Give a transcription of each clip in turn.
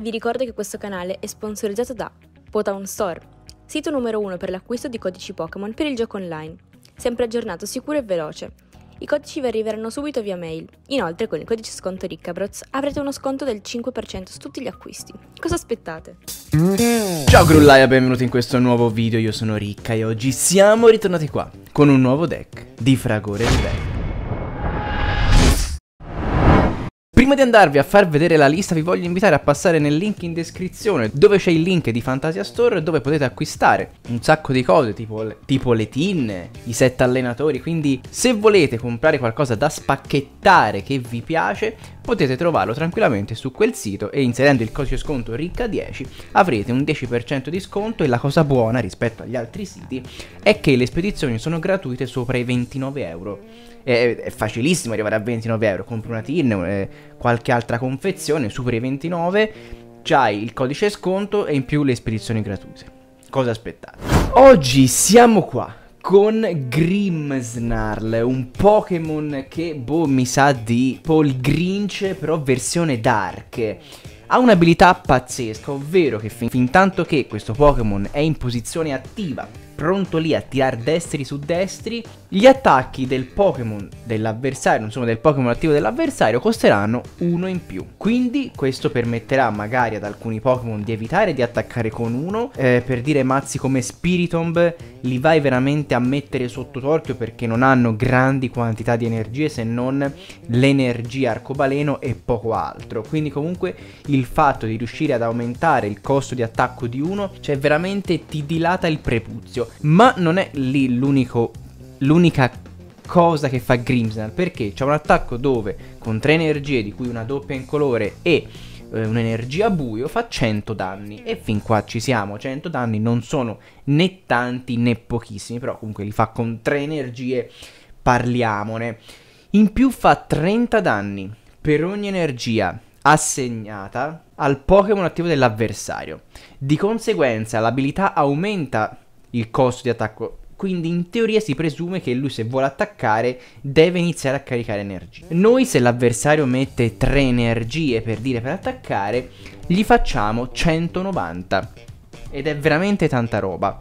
Vi ricordo che questo canale è sponsorizzato da Potown Store, sito numero uno per l'acquisto di codici Pokémon per il gioco online, sempre aggiornato, sicuro e veloce. I codici vi arriveranno subito via mail. Inoltre, con il codice sconto Riccabroz avrete uno sconto del 5% su tutti gli acquisti. Cosa aspettate? Ciao Grullaia, benvenuti in questo nuovo video. Io sono Ricca e oggi siamo ritornati qua con un nuovo deck di Fragore Ribello. Prima di andarvi a far vedere la lista vi voglio invitare a passare nel link in descrizione dove c'è il link di Fantasia Store dove potete acquistare un sacco di cose tipo le, tipo le tin, i set allenatori, quindi se volete comprare qualcosa da spacchettare che vi piace potete trovarlo tranquillamente su quel sito e inserendo il codice sconto ricca10 avrete un 10% di sconto e la cosa buona rispetto agli altri siti è che le spedizioni sono gratuite sopra i 29 euro. È, è facilissimo arrivare a 29 euro, compri una tin, eh, qualche altra confezione, superi i 29, c'hai il codice sconto e in più le spedizioni gratuite. Cosa aspettate? Oggi siamo qua con Grimmsnarl, un Pokémon che, boh, mi sa di Paul Grinch, però versione dark. Ha un'abilità pazzesca, ovvero che fin, fin tanto che questo Pokémon è in posizione attiva pronto lì a tirare destri su destri, gli attacchi del Pokémon dell'avversario, insomma del Pokémon attivo dell'avversario, costeranno uno in più. Quindi questo permetterà magari ad alcuni Pokémon di evitare di attaccare con uno, eh, per dire mazzi come Spiritomb li vai veramente a mettere sotto torchio perché non hanno grandi quantità di energie se non l'energia arcobaleno e poco altro. Quindi comunque il fatto di riuscire ad aumentare il costo di attacco di uno, cioè veramente ti dilata il prepuzio. Ma non è lì l'unico, l'unica cosa che fa Grimsnal, perché c'è un attacco dove con tre energie, di cui una doppia in colore e eh, un'energia buio, fa 100 danni. E fin qua ci siamo, 100 danni non sono né tanti né pochissimi, però comunque li fa con tre energie, parliamone. In più fa 30 danni per ogni energia assegnata al Pokémon attivo dell'avversario. Di conseguenza l'abilità aumenta il costo di attacco. Quindi in teoria si presume che lui se vuole attaccare deve iniziare a caricare energie. Noi se l'avversario mette 3 energie per dire per attaccare, gli facciamo 190. Ed è veramente tanta roba.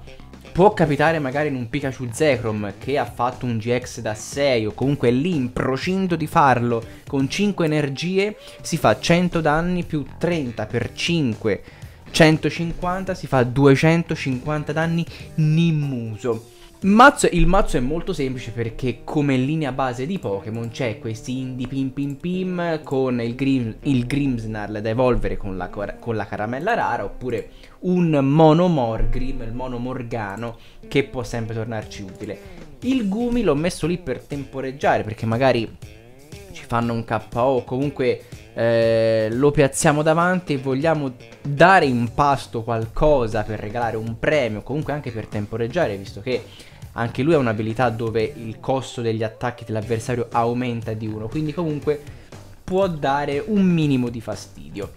Può capitare magari in un Pikachu Zekrom che ha fatto un GX da 6 o comunque lì in procinto di farlo con 5 energie, si fa 100 danni più 30 per 5 150 si fa 250 danni Nimmuso. Mazzo, il mazzo è molto semplice perché come linea base di Pokémon c'è questi indie pim pim pim con il, Grim, il Grimsnarl da evolvere con la, con la, caramella rara oppure un Monomorgrim, il Monomorgano che può sempre tornarci utile. Il Gumi l'ho messo lì per temporeggiare perché magari fanno un KO, comunque eh, lo piazziamo davanti e vogliamo dare in pasto qualcosa per regalare un premio, comunque anche per temporeggiare, visto che anche lui ha un'abilità dove il costo degli attacchi dell'avversario aumenta di uno. quindi comunque può dare un minimo di fastidio.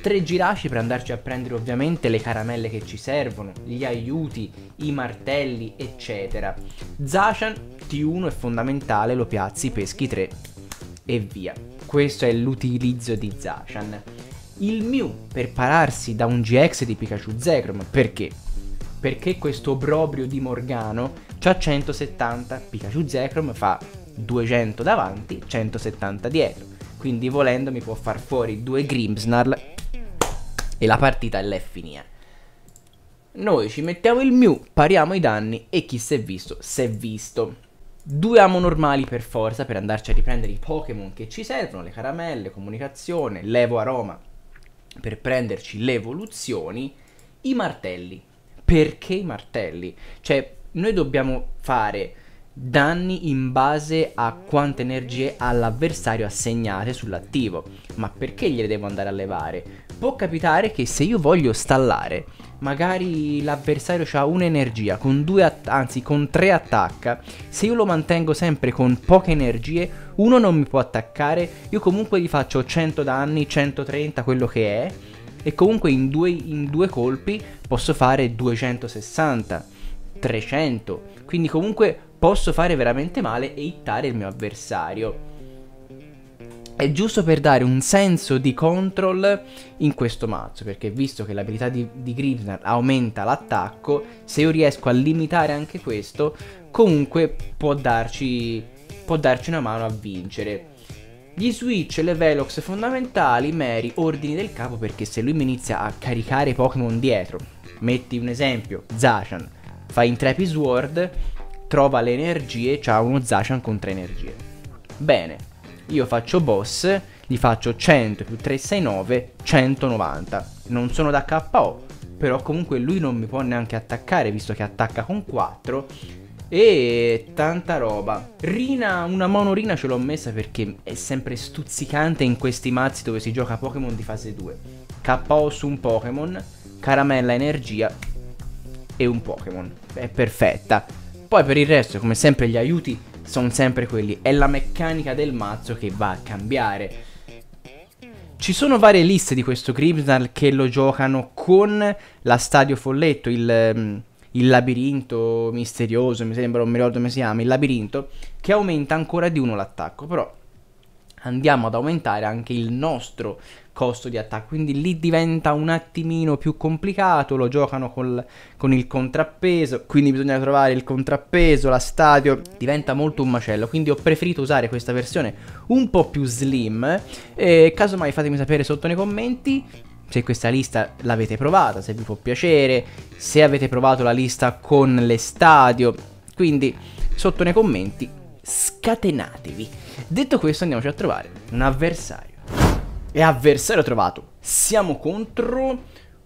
Tre giraci per andarci a prendere ovviamente le caramelle che ci servono, gli aiuti, i martelli, eccetera. Zacian T1 è fondamentale, lo piazzi, peschi 3, e via. Questo è l'utilizzo di Zacian. Il Mew per pararsi da un GX di Pikachu Zekrom, perché? Perché questo obbrobrio di Morgano ha 170, Pikachu Zekrom fa 200 davanti, 170 dietro. Quindi volendo mi può far fuori due Grimmsnarl e la partita è finita. Noi ci mettiamo il Mew, pariamo i danni e chi si è visto, si è visto. Due amo normali per forza per andarci a riprendere i Pokémon che ci servono, le caramelle, comunicazione, l'Evo Aroma per prenderci le evoluzioni, i martelli. Perché i martelli? Cioè, noi dobbiamo fare danni in base a quante energie ha l'avversario assegnate sull'attivo. Ma perché gliele devo andare a levare? Può capitare che se io voglio stallare magari l'avversario ha un'energia, con due att- anzi con tre attacca, se io lo mantengo sempre con poche energie, uno non mi può attaccare, io comunque gli faccio 100 danni, 130, quello che è, e comunque in due, in due colpi posso fare 260, 300, quindi comunque posso fare veramente male e hittare il mio avversario è giusto per dare un senso di control in questo mazzo, perché visto che l'abilità di, di Grimsnar aumenta l'attacco, se io riesco a limitare anche questo, comunque può darci, può darci una mano a vincere. Gli switch e le velox fondamentali, meri ordini del capo, perché se lui mi inizia a caricare Pokémon dietro, metti un esempio, Zacian, fa Intrepid Sword, trova le energie, c'ha uno Zacian con tre energie. Bene, io faccio boss, gli faccio 100 più 369, 190. Non sono da KO, però comunque lui non mi può neanche attaccare, visto che attacca con 4. E tanta roba. Rina, una monorina ce l'ho messa perché è sempre stuzzicante in questi mazzi dove si gioca Pokémon di fase 2. KO su un Pokémon, caramella energia e un Pokémon. È perfetta. Poi per il resto, come sempre, gli aiuti sono sempre quelli. È la meccanica del mazzo che va a cambiare. Ci sono varie liste di questo Crimson che lo giocano con la Stadio Folletto, il, mm, il labirinto misterioso, mi sembra, non mi ricordo come si chiama, il labirinto, che aumenta ancora di uno l'attacco. Però andiamo ad aumentare anche il nostro costo di attacco. Quindi lì diventa un attimino più complicato, lo giocano col, con il contrappeso, quindi bisogna trovare il contrappeso, la stadio, diventa molto un macello. Quindi ho preferito usare questa versione un po' più slim. E casomai fatemi sapere sotto nei commenti se questa lista l'avete provata, se vi può piacere, se avete provato la lista con le stadio. Quindi sotto nei commenti scatenatevi. Detto questo andiamoci a trovare un avversario. E avversario trovato. Siamo contro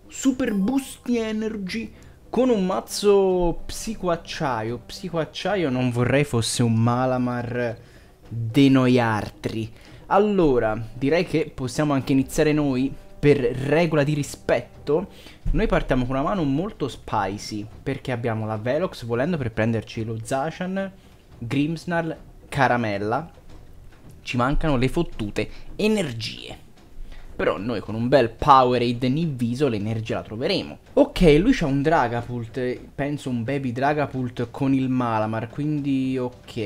Super Busti Energy con un mazzo psicoacciaio. Psicoacciaio non vorrei fosse un Malamar de noiartri. Allora, direi che possiamo anche iniziare noi per regola di rispetto. Noi partiamo con una mano molto spicy perché abbiamo la Velox volendo per prenderci lo Zashan, Grimsnarl, Caramella. Ci mancano le fottute energie. Però noi con un bel Powerade in l'energia la troveremo. Ok, lui c'ha un Dragapult, penso un baby Dragapult con il Malamar, quindi ok.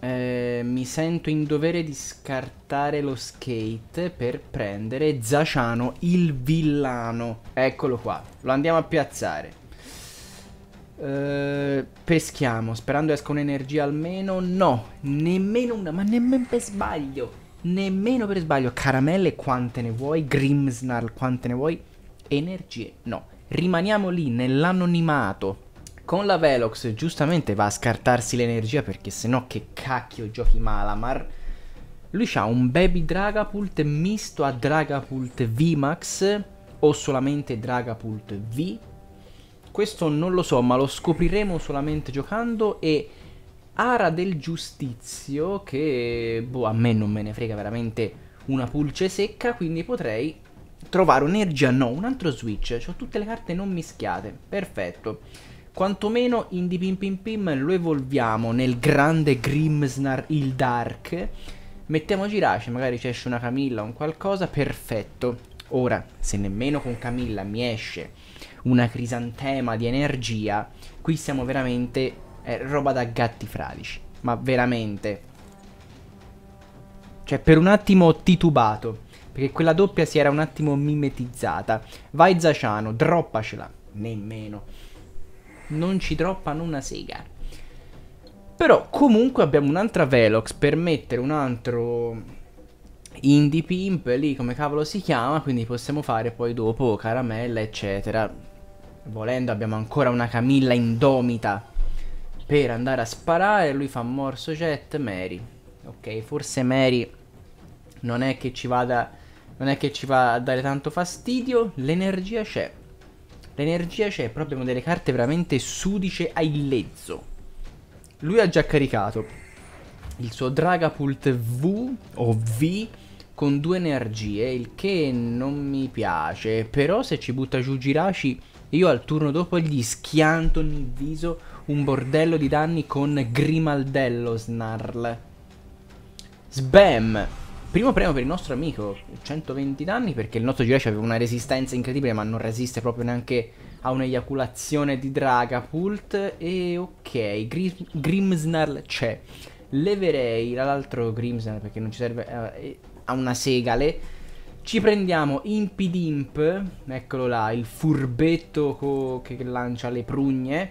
Eh, mi sento in dovere di scartare lo skate per prendere Zaciano, il villano. Eccolo qua, lo andiamo a piazzare. Uh, peschiamo, sperando esca un'energia almeno. No, nemmeno una, ma nemmeno per sbaglio nemmeno per sbaglio caramelle quante ne vuoi, Grimmsnarl quante ne vuoi, energie no. Rimaniamo lì nell'anonimato. Con la Velox giustamente va a scartarsi l'energia perché sennò che cacchio giochi Malamar. Lui ha un baby Dragapult misto a Dragapult VMAX o solamente Dragapult V. Questo non lo so, ma lo scopriremo solamente giocando e Ara del Giustizio, che boh, a me non me ne frega veramente una pulce secca, quindi potrei trovare un'ergia, no, un altro switch, ho tutte le carte non mischiate, perfetto. Quantomeno in di Pim Pim Pim lo evolviamo nel grande Grimsnar il Dark, mettiamo Girace, magari ci esce una Camilla o un qualcosa, perfetto. Ora, se nemmeno con Camilla mi esce una crisantema di energia, qui siamo veramente è roba da gatti fradici. Ma veramente. Cioè, per un attimo ho titubato. Perché quella doppia si era un attimo mimetizzata. Vai Zaciano, droppacela. Nemmeno. Non ci droppano una sega. Però comunque abbiamo un'altra Velox per mettere un altro... Indie Pimp lì come cavolo si chiama quindi possiamo fare poi dopo caramella eccetera volendo abbiamo ancora una Camilla indomita per andare a sparare. Lui fa morso jet Mary. Ok, forse Mary non è che ci vada. Non è che ci va a dare tanto fastidio. L'energia c'è. L'energia c'è, però abbiamo delle carte veramente sudice ai lezzo. Lui ha già caricato il suo Dragapult V o V con due energie, il che non mi piace. Però se ci butta giù Girashi, io al turno dopo gli schianto nel viso un bordello di danni con Grimaldello Snarl. Sbam! Primo premio per il nostro amico, 120 danni perché il nostro Jurash aveva una resistenza incredibile ma non resiste proprio neanche a un'eiaculazione di Dragapult e ok, Grim Grimsnarl c'è. Leverei l'altro Grimsnarl perché non ci serve eh, eh, a una segale. Ci prendiamo Impidimp, eccolo là, il furbetto che lancia le prugne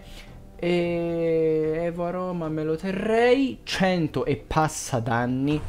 e Evo Roma me lo terrei. 100 e passa danni.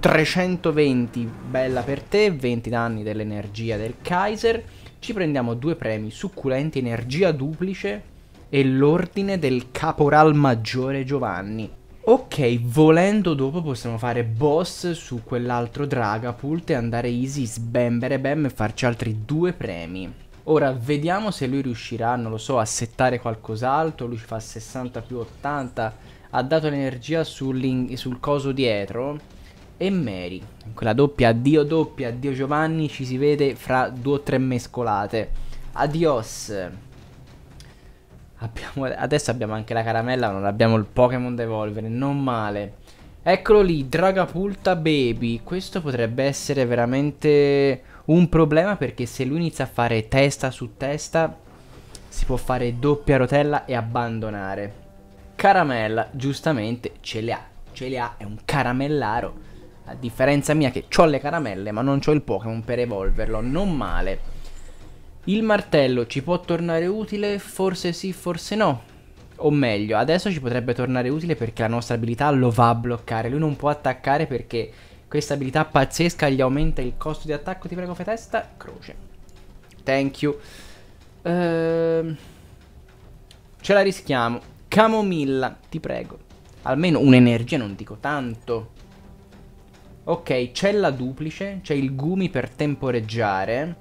320, bella per te, 20 danni dell'energia del Kaiser. Ci prendiamo due premi, succulenti, energia duplice e l'ordine del caporal maggiore Giovanni. Ok, volendo dopo possiamo fare boss su quell'altro Dragapult e andare easy, sbembere bem e farci altri due premi. Ora vediamo se lui riuscirà, non lo so, a settare qualcos'altro. Lui fa 60 più 80. Ha dato l'energia sul, sul coso dietro. E Mary, quella doppia, addio doppia, addio Giovanni, ci si vede fra due o tre mescolate. Adios. Abbiamo, adesso abbiamo anche la caramella, ma non abbiamo il Pokémon da evolvere, non male. Eccolo lì, Dragapulta Baby. Questo potrebbe essere veramente un problema perché se lui inizia a fare testa su testa si può fare doppia rotella e abbandonare. Caramella giustamente ce le ha, ce le ha, è un caramellaro. A differenza mia che ho le caramelle ma non ho il Pokémon per evolverlo, non male. Il martello ci può tornare utile? Forse sì, forse no. O meglio, adesso ci potrebbe tornare utile perché la nostra abilità lo va a bloccare. Lui non può attaccare perché questa abilità pazzesca gli aumenta il costo di attacco, ti prego fai testa, croce. Thank you. Ehm, ce la rischiamo. Camomilla, ti prego. Almeno un'energia, non dico tanto. Ok, c'è la duplice, c'è il gumi per temporeggiare.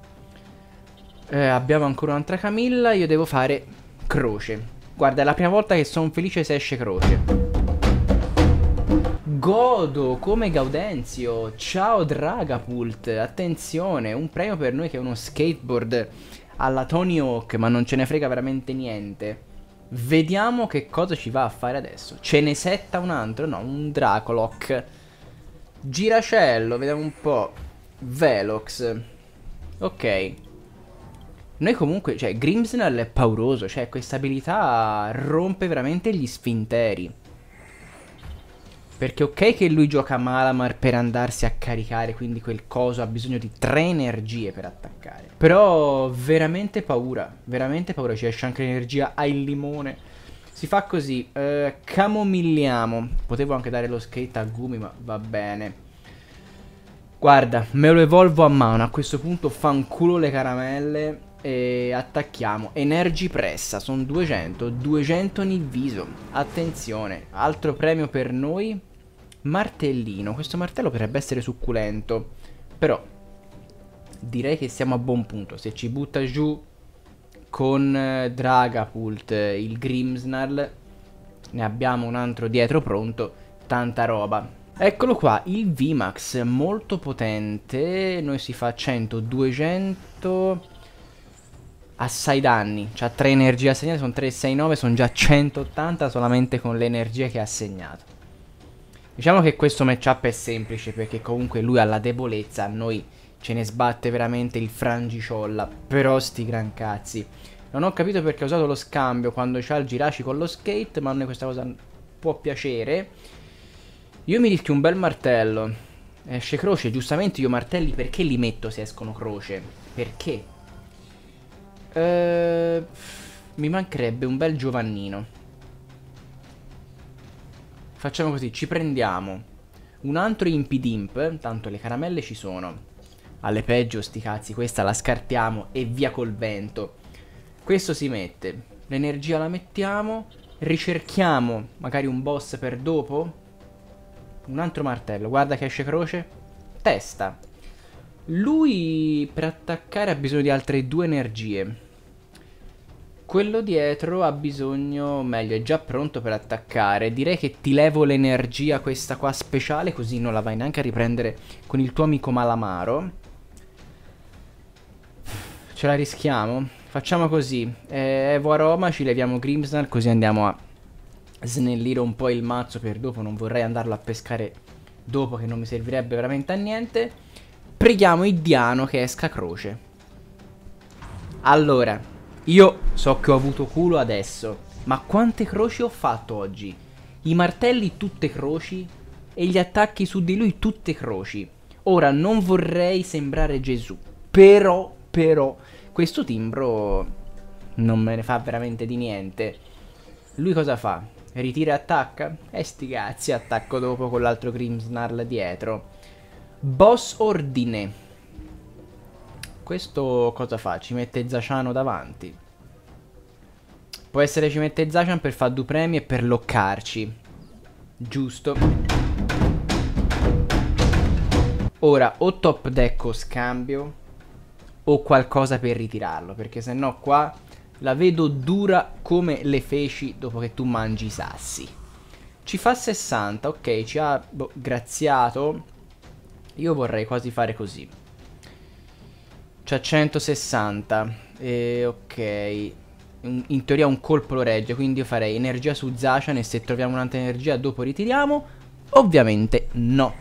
Eh, abbiamo ancora un'altra Camilla, io devo fare croce. Guarda, è la prima volta che sono felice se esce croce. Godo come Gaudenzio, ciao Dragapult, attenzione, un premio per noi che è uno skateboard alla Tony Hawk, ma non ce ne frega veramente niente. Vediamo che cosa ci va a fare adesso. Ce ne setta un altro? No, un Dracoloc. Giracello, vediamo un po'. Velox. Ok. Noi comunque, cioè, Grimsnell è pauroso, cioè questa abilità rompe veramente gli sfinteri. Perché ok che lui gioca Malamar per andarsi a caricare, quindi quel coso ha bisogno di tre energie per attaccare. Però veramente paura, veramente paura, ci esce anche l'energia al limone. Si fa così, eh, camomilliamo. Potevo anche dare lo skate a Gumi, ma va bene. Guarda, me lo evolvo a mano, a questo punto fanculo le caramelle e attacchiamo Energy Pressa, sono 200, 200 nel viso. Attenzione, altro premio per noi martellino. Questo martello potrebbe essere succulento, però direi che siamo a buon punto. Se ci butta giù con eh, Dragapult eh, il Grimmsnarl, ne abbiamo un altro dietro pronto, tanta roba. Eccolo qua, il VMAX, molto potente, noi si fa 100, 200, assai danni, ha 3 energie assegnate, sono 3, 6, 9, sono già 180 solamente con le energie che ha assegnato. Diciamo che questo matchup è semplice perché comunque lui ha la debolezza, a noi ce ne sbatte veramente il frangiciolla, però sti gran cazzi. Non ho capito perché ha usato lo scambio quando c'ha il Giraci con lo skate, ma a noi questa cosa può piacere. Io mi rischio un bel martello. Esce croce, giustamente io martelli perché li metto se escono croce? Perché? Ehm, mi mancherebbe un bel Giovannino. Facciamo così, ci prendiamo un altro impidimp, tanto le caramelle ci sono. Alle peggio, sti cazzi, questa la scartiamo e via col vento. Questo si mette, l'energia la mettiamo, ricerchiamo magari un boss per dopo. Un altro martello, guarda che esce croce. Testa. Lui per attaccare ha bisogno di altre due energie. Quello dietro ha bisogno, meglio, è già pronto per attaccare. Direi che ti levo l'energia questa qua speciale, così non la vai neanche a riprendere con il tuo amico Malamaro. Ce la rischiamo? Facciamo così. Eh, Evo Aroma, ci leviamo Grimsnarl, così andiamo a snellire un po' il mazzo per dopo. Non vorrei andarlo a pescare dopo che non mi servirebbe veramente a niente. Preghiamo il Diano che esca croce. Allora, io so che ho avuto culo adesso, ma quante croci ho fatto oggi? I martelli tutte croci e gli attacchi su di lui tutte croci. Ora non vorrei sembrare Gesù, però, però, questo timbro non me ne fa veramente di niente. Lui cosa fa? Ritira e attacca? E eh, sti cazzi, attacco dopo con l'altro Grimmsnarl dietro. Boss ordine questo cosa fa? Ci mette Zaciano davanti. Può essere ci mette Zacian per fare due premi e per loccarci. Giusto. Ora, o top deck o scambio, o qualcosa per ritirarlo, perché se no qua la vedo dura come le feci dopo che tu mangi i sassi. Ci fa 60, ok, ci ha boh, graziato. Io vorrei quasi fare così. Cioè 160. E, ok. In, in, teoria un colpo lo regge, quindi io farei energia su Zacian e se troviamo un'altra energia dopo ritiriamo. Ovviamente no.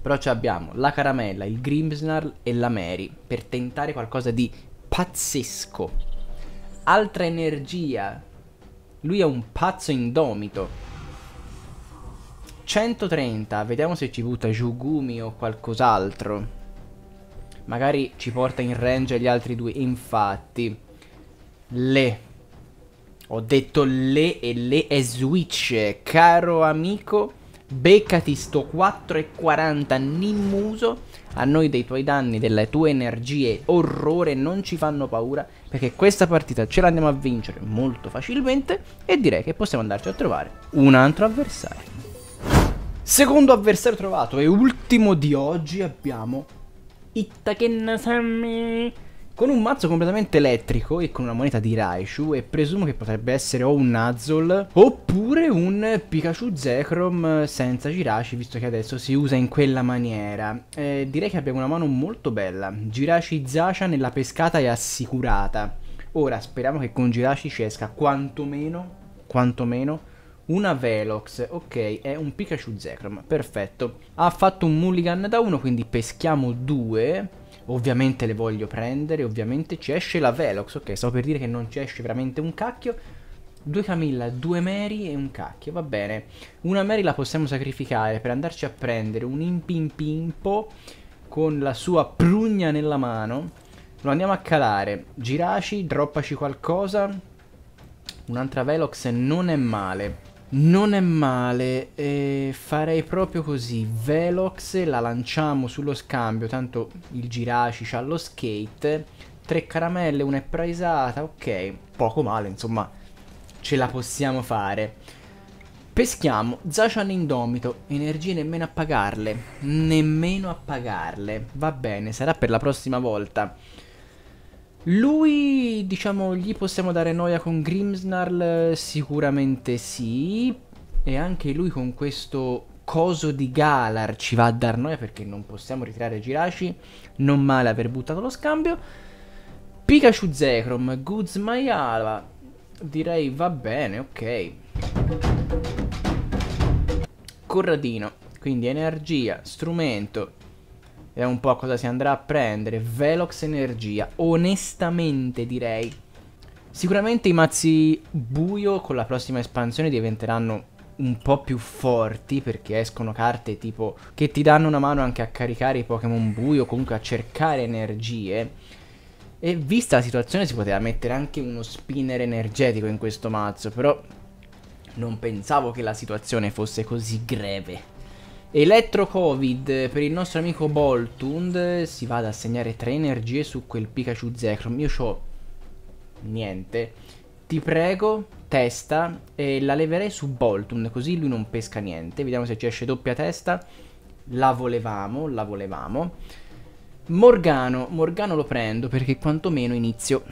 Però abbiamo la caramella, il Grimmsnarl e la Mary per tentare qualcosa di pazzesco. Altra energia. Lui è un pazzo indomito. 130, vediamo se ci butta Jugumi o qualcos'altro. Magari ci porta in range gli altri due. Infatti, le. Ho detto le e le è switch. Caro amico, beccati sto 4,40 Nimmuso. A noi dei tuoi danni, delle tue energie, orrore, non ci fanno paura. Perché questa partita ce l'andiamo a vincere molto facilmente. E direi che possiamo andarci a trovare un altro avversario. Secondo avversario trovato e ultimo di oggi abbiamo con un mazzo completamente elettrico e con una moneta di Raichu e presumo che potrebbe essere o un Nuzzle oppure un Pikachu Zekrom eh, senza Giraci visto che adesso si usa in quella maniera. Eh, direi che abbiamo una mano molto bella. Giraci Zacia nella pescata è assicurata. Ora speriamo che con Giraci ci esca quantomeno, quantomeno una Velox, ok, è un Pikachu Zekrom, perfetto. Ha fatto un mulligan da uno, quindi peschiamo due. Ovviamente le voglio prendere, ovviamente ci esce la Velox, ok, stavo per dire che non ci esce veramente un cacchio. Due Camilla, due Mary e un cacchio, va bene. Una Mary la possiamo sacrificare per andarci a prendere un impimpimpo con la sua prugna nella mano. Lo andiamo a calare, giraci, droppaci qualcosa. Un'altra Velox non è male. Non è male, eh, farei proprio così, Velox la lanciamo sullo scambio, tanto il Giraci c'ha lo skate, tre caramelle, una è praisata, ok, poco male, insomma, ce la possiamo fare. Peschiamo, Zacian Indomito, energie nemmeno a pagarle, nemmeno a pagarle, va bene, sarà per la prossima volta. Lui, diciamo, gli possiamo dare noia con Grimmsnarl? Sicuramente sì. E anche lui con questo coso di Galar ci va a dar noia perché non possiamo ritirare Giraci. Non male aver buttato lo scambio. Pikachu Zekrom, Goods Maiala. Direi va bene, ok. Corradino, quindi energia, strumento, Vediamo un po' cosa si andrà a prendere. Velox Energia. Onestamente direi. Sicuramente i mazzi buio con la prossima espansione diventeranno un po' più forti perché escono carte tipo che ti danno una mano anche a caricare i Pokémon buio, comunque a cercare energie. E vista la situazione si poteva mettere anche uno spinner energetico in questo mazzo, però non pensavo che la situazione fosse così greve. Elettro Covid per il nostro amico Boltund si va ad assegnare 3 energie su quel Pikachu Zekrom. Io ho niente. Ti prego, testa e la leverei su Boltund così lui non pesca niente. Vediamo se ci esce doppia testa. La volevamo, la volevamo. Morgano, Morgano lo prendo perché quantomeno inizio,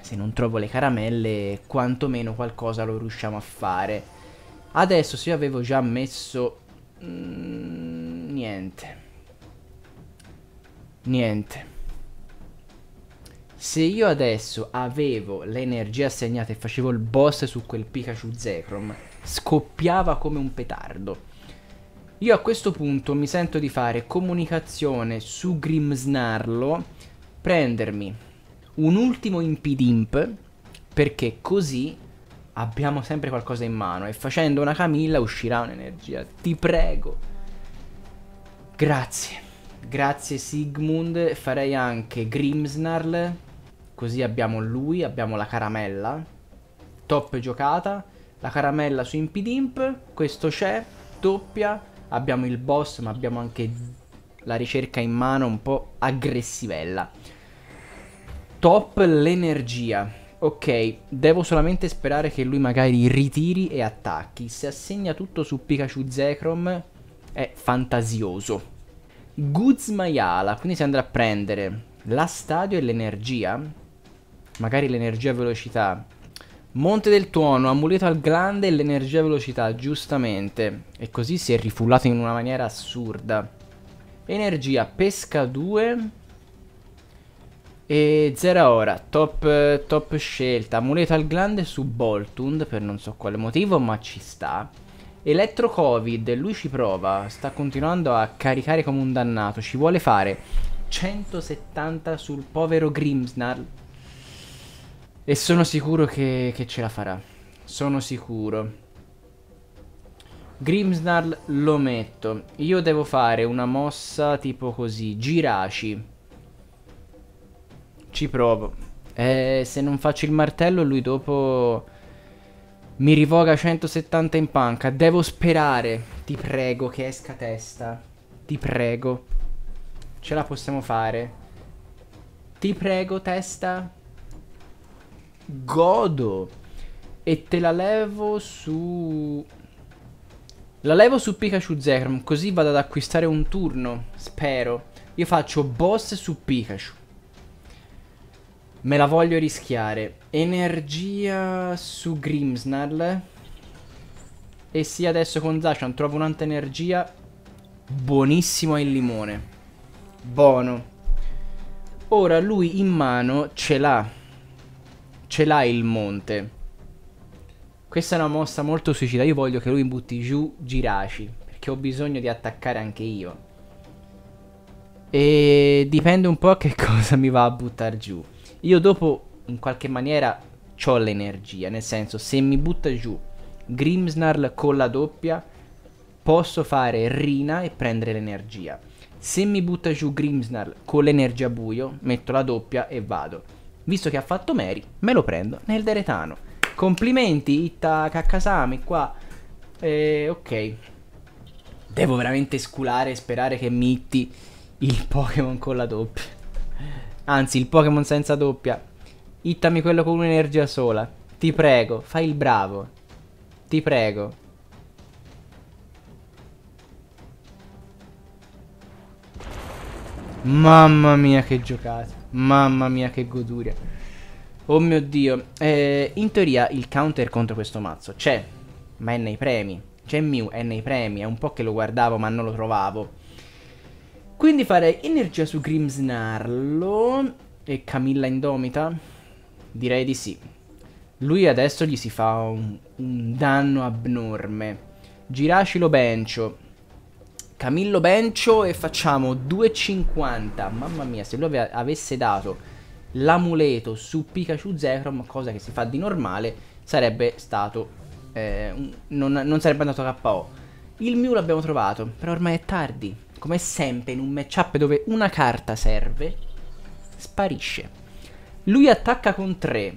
se non trovo le caramelle, quantomeno qualcosa lo riusciamo a fare. Adesso se io avevo già messo Mm, niente. Niente. Se io adesso avevo l'energia assegnata e facevo il boss su quel Pikachu Zekrom, scoppiava come un petardo. Io a questo punto mi sento di fare comunicazione su Grimsnarlo, prendermi un ultimo impidimp, perché così abbiamo sempre qualcosa in mano e facendo una camilla uscirà un'energia. Ti prego. Grazie. Grazie Sigmund. Farei anche Grimsnarl. Così abbiamo lui, abbiamo la caramella. Top giocata. La caramella su Impidimp. Questo c'è. Doppia. Abbiamo il boss ma abbiamo anche la ricerca in mano un po' aggressivella. Top l'energia. Ok, devo solamente sperare che lui magari ritiri e attacchi. Se assegna tutto su Pikachu Zekrom è fantasioso. Goods Maiala, quindi si andrà a prendere la stadio e l'energia. Magari l'energia e velocità. Monte del tuono, amuleto al glande e l'energia velocità, giustamente. E così si è rifullato in una maniera assurda. Energia, pesca 2. E Zera ora, top, top scelta, amuleto al glande su Boltund per non so quale motivo ma ci sta. Electro Covid, lui ci prova, sta continuando a caricare come un dannato, ci vuole fare 170 sul povero Grimsnarl. E sono sicuro che, che ce la farà, sono sicuro. Grimsnarl lo metto, io devo fare una mossa tipo così, giraci. Ci provo. Eh, se non faccio il martello, lui dopo mi rivoga 170 in panca. Devo sperare. Ti prego che esca testa. Ti prego. Ce la possiamo fare. Ti prego, testa. Godo. E te la levo su... La levo su Pikachu Zekrom, così vado ad acquistare un turno, spero. Io faccio boss su Pikachu. Me la voglio rischiare. Energia su Grimsnarl. E sì, adesso con Zacian trovo un'altra energia. Buonissimo il limone. Buono. Ora lui in mano ce l'ha. Ce l'ha il monte. Questa è una mossa molto suicida. Io voglio che lui butti giù Giraci. Perché ho bisogno di attaccare anche io. E dipende un po' a che cosa mi va a buttare giù io dopo in qualche maniera ho l'energia, nel senso se mi butta giù Grimmsnarl con la doppia posso fare Rina e prendere l'energia. Se mi butta giù Grimmsnarl con l'energia buio, metto la doppia e vado. Visto che ha fatto Mary, me lo prendo nel deretano. Complimenti, Itta Kakasami qua. Eh, ok. Devo veramente sculare e sperare che mitti il Pokémon con la doppia. Anzi, il Pokémon senza doppia. Hittami quello con un'energia sola. Ti prego, fai il bravo. Ti prego. Mamma mia che giocata. Mamma mia che goduria. Oh mio dio. Eh, in teoria il counter contro questo mazzo c'è. Ma è nei premi. C'è Mew, è nei premi. È un po' che lo guardavo ma non lo trovavo. Quindi farei energia su Grimsnarlo e Camilla Indomita? Direi di sì. Lui adesso gli si fa un, un danno abnorme. Giracilo Bencio. Camillo Bencio e facciamo 2,50. Mamma mia, se lui avesse dato l'amuleto su Pikachu Zekrom, cosa che si fa di normale, sarebbe stato... Eh, non, non sarebbe andato KO. Il Mew l'abbiamo trovato, però ormai è tardi come sempre in un matchup dove una carta serve, sparisce. Lui attacca con 3.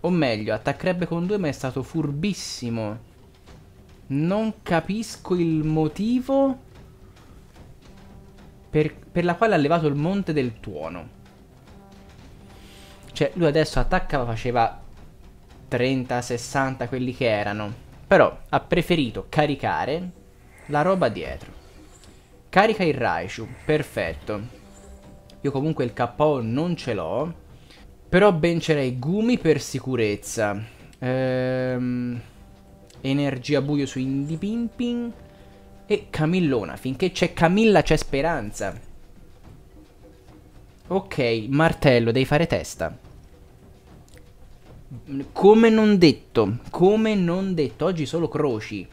O meglio, attaccherebbe con 2 ma è stato furbissimo. Non capisco il motivo per, per la quale ha levato il monte del tuono. Cioè, lui adesso attaccava, faceva 30, 60, quelli che erano. Però ha preferito caricare la roba dietro. Carica il Raichu, perfetto. Io comunque il KO non ce l'ho. Però bencerei Gumi per sicurezza. Ehm, energia buio su Indie Pimpin. E Camillona. Finché c'è Camilla c'è speranza. Ok, martello, devi fare testa. Come non detto, come non detto, oggi solo croci.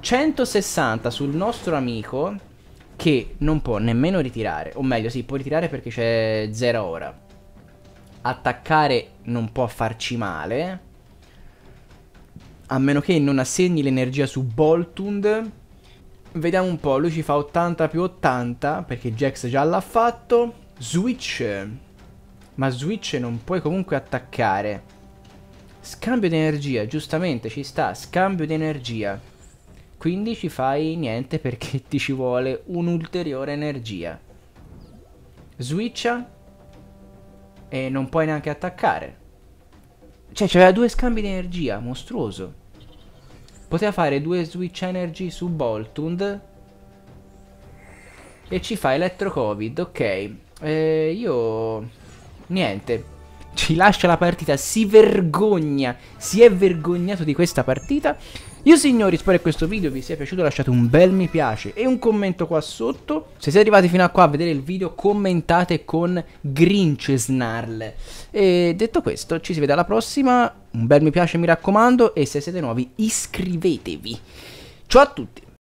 160 sul nostro amico che non può nemmeno ritirare. O meglio, sì, può ritirare perché c'è 0 ora. Attaccare non può farci male. A meno che non assegni l'energia su Boltund. Vediamo un po', lui ci fa 80 più 80 perché Jax già l'ha fatto. Switch. Ma Switch non puoi comunque attaccare. Scambio di energia, giustamente ci sta. Scambio di energia. Quindi ci fai niente perché ti ci vuole un'ulteriore energia. Switcha e non puoi neanche attaccare. Cioè, c'aveva due scambi di energia, mostruoso. Poteva fare due switch energy su Boltund. E ci fa Electro Covid, ok. Eh, io... Niente. Ci lascia la partita, si vergogna, si è vergognato di questa partita. Io signori spero che questo video vi sia piaciuto, lasciate un bel mi piace e un commento qua sotto. Se siete arrivati fino a qua a vedere il video commentate con Grinch Snarl. E detto questo ci si vede alla prossima, un bel mi piace mi raccomando e se siete nuovi iscrivetevi. Ciao a tutti!